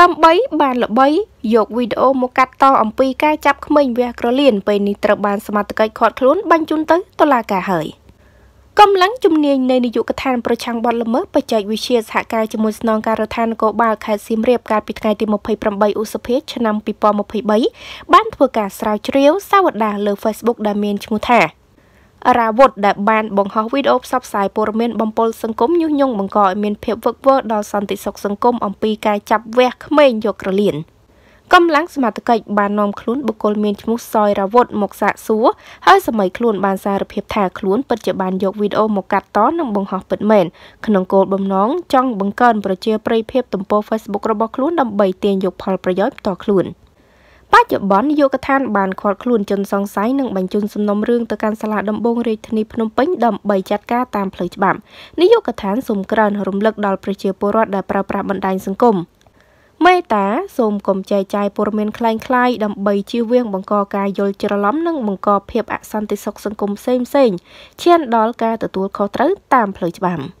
ដើម្បីបានល្បីយកវីដេអូមកកាត់តអំពីការចាប់ក្មេងវះក្រលៀនពេលនេះត្រូវបានសមត្ថកិច្ចឃាត់ខ្លួនបញ្ជូនទៅតុលាការហើយកម្លាំងជំនាញនៃនាយកដ្ឋានប្រឆាំងបទល្មើសបច្ចេកវិទ្យាសហការជាមួយស្នងការដ្ឋាននគរបាលខេត្តសៀមរាបកាលពីថ្ងៃទី28ឧសភាឆ្នាំ2023បានធ្វើការស្រាវជ្រាវសាវតាលើ Facebook ដែលមានឈ្មោះថារាវុធដែលបានបង្ហោះវីដេអូផ្សព្វផ្សាយព័ត៌មានបំពល់សង្គមញុះញង់បង្កឲ្យមាន ភាពវឹកវរដល់សន្តិសុខសង្គមអំពីការចាប់វះក្មេងយកក្រលៀនកម្លាំងសមត្ថកិច្ចបាននាំខ្លួនបុគ្គលមានឈ្មោះសយរាវុធមកសាកសួរហើយសម័យខ្លួនបានសារភាពថាខ្លួនពិតជាបានយកវីដេអូមកកាត់តនិងបង្ហោះពិតមែនក្នុងគោលបំណងចង់បង្កើនប្រជាប្រិយភាពទំព័រ Facebook របស់ខ្លួនដើម្បីទាញយកផលប្រយោជន៍ផ្ទាល់ខ្លួន។បច្ចុប្បន្នយុគឋានបានខាត់ខ្លួនជនសង្ស័យនិងបញ្ជូនសំណុំរឿងទៅកាន់សាលាដំបងរាជធានីភ្នំពេញដើម្បីចាត់ការតាមផ្លូវច្បាប់នាយកដ្ឋានសូមក្រើនរំលឹកដល់ប្រជាពលរដ្ឋដែលប្រើប្រាស់បណ្ដាញសង្គមមេត្តាសូមកុំចែកចាយព័ត៌មានคล้ายៗដើម្បីជៀសវាងបង្កការយល់ច្រឡំនិងបង្កភាពអសន្តិសុខសង្គមផ្សេងៗឈានដល់ការទទួលខុសត្រូវតាមផ្លូវច្បាប់